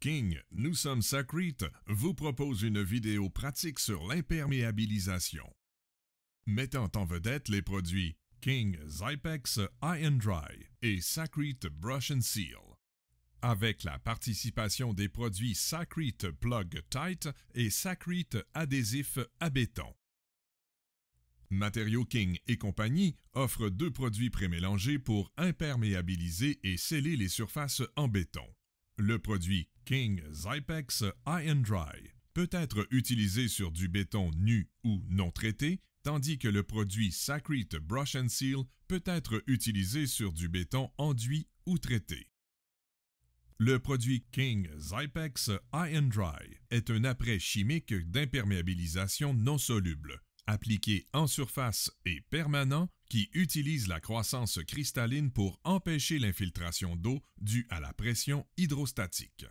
King, Nous sommes Sacrete vous propose une vidéo pratique sur l'imperméabilisation. Mettant en vedette les produits King Zypex Eye and Dry et Sacrete Brush and Seal. Avec la participation des produits Sacrete Plug Tight et Sacrete Adhésif à béton. Matériaux King et compagnie offrent deux produits prémélangés pour imperméabiliser et sceller les surfaces en béton. Le produit King Zypex High Dry peut être utilisé sur du béton nu ou non traité, tandis que le produit Sacrete Brush and Seal peut être utilisé sur du béton enduit ou traité. Le produit King Zypex High Dry est un apprêt chimique d'imperméabilisation non soluble, appliqué en surface et permanent qui utilise la croissance cristalline pour empêcher l'infiltration d'eau due à la pression hydrostatique.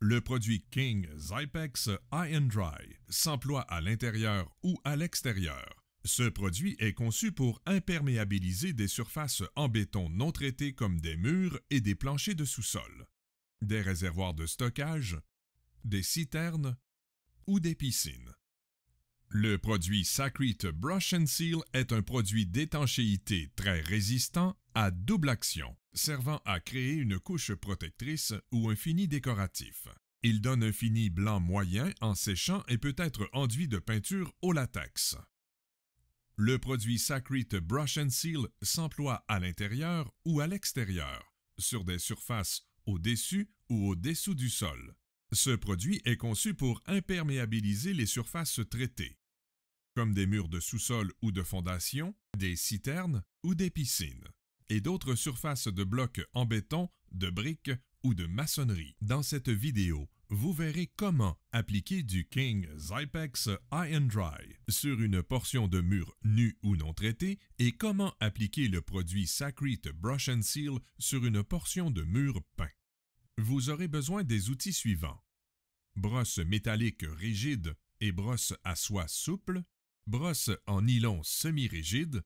Le produit King Zypex High Dry s'emploie à l'intérieur ou à l'extérieur. Ce produit est conçu pour imperméabiliser des surfaces en béton non traitées comme des murs et des planchers de sous-sol, des réservoirs de stockage, des citernes ou des piscines. Le produit Sacrete Brush and Seal est un produit d'étanchéité très résistant à double action, servant à créer une couche protectrice ou un fini décoratif. Il donne un fini blanc moyen en séchant et peut être enduit de peinture au latex. Le produit Sacrete Brush Seal s'emploie à l'intérieur ou à l'extérieur, sur des surfaces au-dessus ou au-dessous du sol. Ce produit est conçu pour imperméabiliser les surfaces traitées, comme des murs de sous-sol ou de fondation, des citernes ou des piscines, et d'autres surfaces de blocs en béton, de briques ou de maçonnerie. Dans cette vidéo, vous verrez comment appliquer du King Zypex High and Dry sur une portion de mur nu ou non traité et comment appliquer le produit Sacrete Brush and Seal sur une portion de mur peint vous aurez besoin des outils suivants. Brosse métallique rigide et brosse à soie souple, brosse en nylon semi-rigide,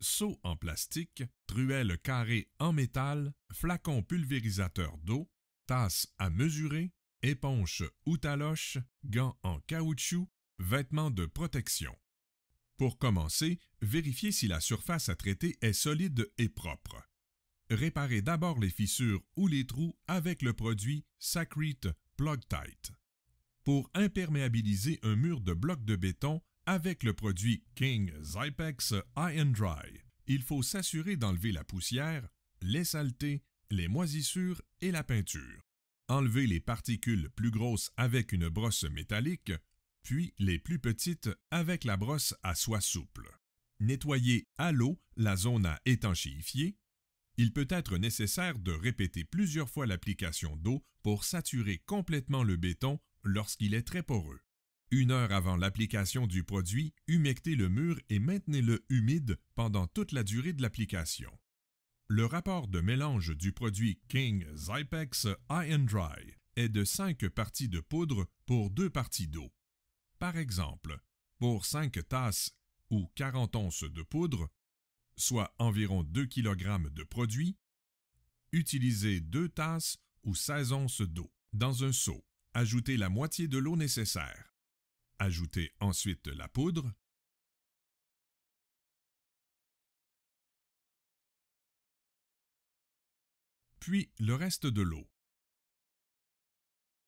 seau en plastique, truelle carrée en métal, flacon pulvérisateur d'eau, tasse à mesurer, éponge ou taloche, gants en caoutchouc, vêtements de protection. Pour commencer, vérifiez si la surface à traiter est solide et propre. Réparez d'abord les fissures ou les trous avec le produit Sacrete Tight. Pour imperméabiliser un mur de blocs de béton avec le produit King Zypex High Dry, il faut s'assurer d'enlever la poussière, les saletés, les moisissures et la peinture. Enlevez les particules plus grosses avec une brosse métallique, puis les plus petites avec la brosse à soie souple. Nettoyez à l'eau la zone à étanchéifier il peut être nécessaire de répéter plusieurs fois l'application d'eau pour saturer complètement le béton lorsqu'il est très poreux. Une heure avant l'application du produit, humectez le mur et maintenez-le humide pendant toute la durée de l'application. Le rapport de mélange du produit King Zypex High Dry est de 5 parties de poudre pour 2 parties d'eau. Par exemple, pour 5 tasses ou 40 onces de poudre, soit environ 2 kg de produit, utilisez 2 tasses ou 16 onces d'eau. Dans un seau, ajoutez la moitié de l'eau nécessaire. Ajoutez ensuite la poudre, puis le reste de l'eau.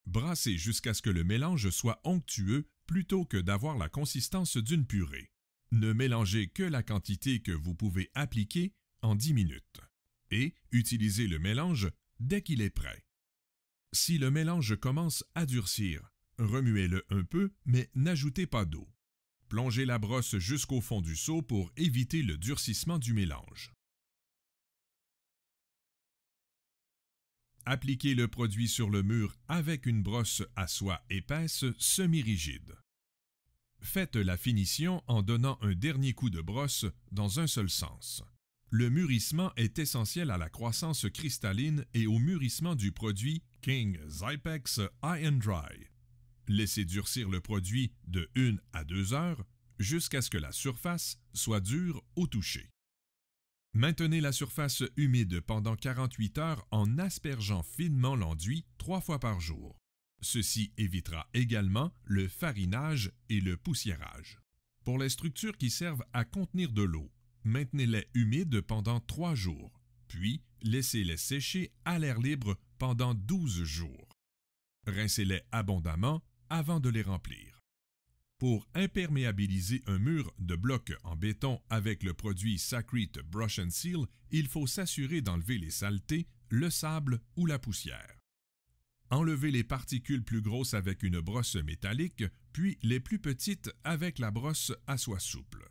Brassez jusqu'à ce que le mélange soit onctueux plutôt que d'avoir la consistance d'une purée. Ne mélangez que la quantité que vous pouvez appliquer en 10 minutes et utilisez le mélange dès qu'il est prêt. Si le mélange commence à durcir, remuez-le un peu mais n'ajoutez pas d'eau. Plongez la brosse jusqu'au fond du seau pour éviter le durcissement du mélange. Appliquez le produit sur le mur avec une brosse à soie épaisse semi-rigide. Faites la finition en donnant un dernier coup de brosse dans un seul sens. Le mûrissement est essentiel à la croissance cristalline et au mûrissement du produit King Zypex High Dry. Laissez durcir le produit de 1 à 2 heures jusqu'à ce que la surface soit dure au toucher. Maintenez la surface humide pendant 48 heures en aspergeant finement l'enduit trois fois par jour. Ceci évitera également le farinage et le poussiérage. Pour les structures qui servent à contenir de l'eau, maintenez-les humides pendant trois jours, puis laissez-les sécher à l'air libre pendant 12 jours. Rincez-les abondamment avant de les remplir. Pour imperméabiliser un mur de blocs en béton avec le produit Sacrete Brush and Seal, il faut s'assurer d'enlever les saletés, le sable ou la poussière. Enlevez les particules plus grosses avec une brosse métallique, puis les plus petites avec la brosse à soie souple.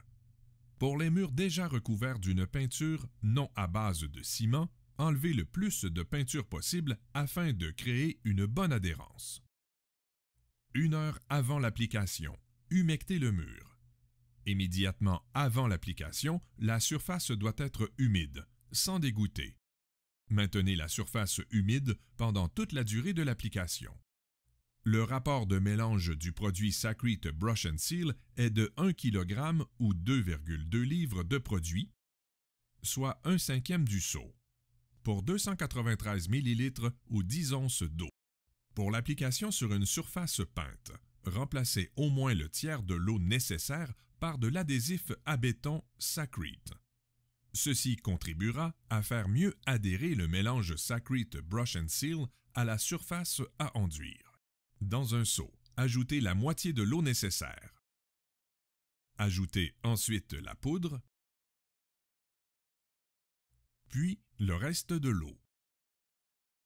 Pour les murs déjà recouverts d'une peinture non à base de ciment, enlevez le plus de peinture possible afin de créer une bonne adhérence. Une heure avant l'application, humectez le mur. Immédiatement avant l'application, la surface doit être humide, sans dégoûter. Maintenez la surface humide pendant toute la durée de l'application. Le rapport de mélange du produit Sacrete Brush and Seal est de 1 kg ou 2,2 livres de produit, soit 1 cinquième du seau, pour 293 ml ou 10 onces d'eau. Pour l'application sur une surface peinte, remplacez au moins le tiers de l'eau nécessaire par de l'adhésif à béton Sacrete. Ceci contribuera à faire mieux adhérer le mélange sacrite Brush and Seal à la surface à enduire. Dans un seau, ajoutez la moitié de l'eau nécessaire. Ajoutez ensuite la poudre, puis le reste de l'eau.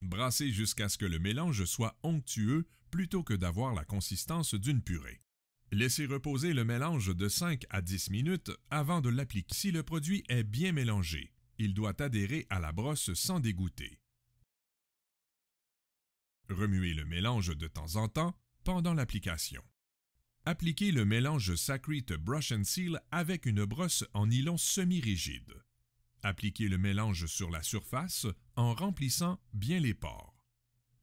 Brassez jusqu'à ce que le mélange soit onctueux plutôt que d'avoir la consistance d'une purée. Laissez reposer le mélange de 5 à 10 minutes avant de l'appliquer. Si le produit est bien mélangé, il doit adhérer à la brosse sans dégoûter. Remuez le mélange de temps en temps pendant l'application. Appliquez le mélange Sacrete Brush and Seal avec une brosse en nylon semi-rigide. Appliquez le mélange sur la surface en remplissant bien les pores.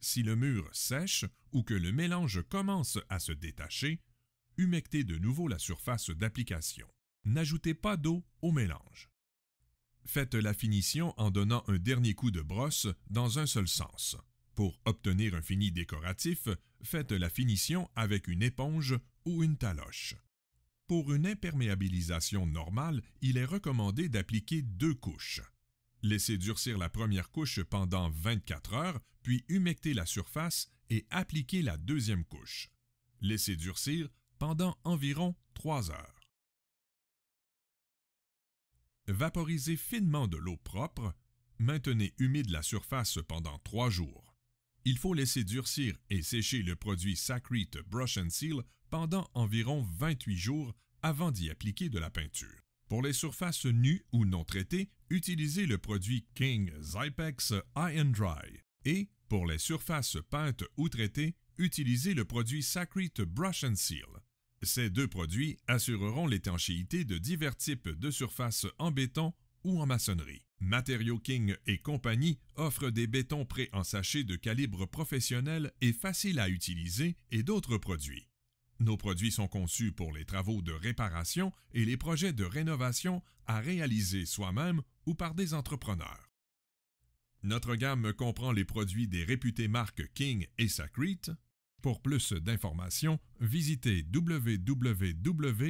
Si le mur sèche ou que le mélange commence à se détacher, humectez de nouveau la surface d'application. N'ajoutez pas d'eau au mélange. Faites la finition en donnant un dernier coup de brosse dans un seul sens. Pour obtenir un fini décoratif, faites la finition avec une éponge ou une taloche. Pour une imperméabilisation normale, il est recommandé d'appliquer deux couches. Laissez durcir la première couche pendant 24 heures, puis humectez la surface et appliquez la deuxième couche. Laissez durcir pendant environ 3 heures. Vaporisez finement de l'eau propre, maintenez humide la surface pendant 3 jours. Il faut laisser durcir et sécher le produit Sacrete Brush and Seal pendant environ 28 jours avant d'y appliquer de la peinture. Pour les surfaces nues ou non traitées, utilisez le produit King Zypex Iron and Dry. Et, pour les surfaces peintes ou traitées, utilisez le produit Sacrete Brush and Seal. Ces deux produits assureront l'étanchéité de divers types de surfaces en béton ou en maçonnerie. Matériaux King et compagnie offrent des bétons prêts en sachet de calibre professionnel et facile à utiliser et d'autres produits. Nos produits sont conçus pour les travaux de réparation et les projets de rénovation à réaliser soi-même ou par des entrepreneurs. Notre gamme comprend les produits des réputées marques King et Sacrete, pour plus d'informations, visitez www.king-products.com/fr.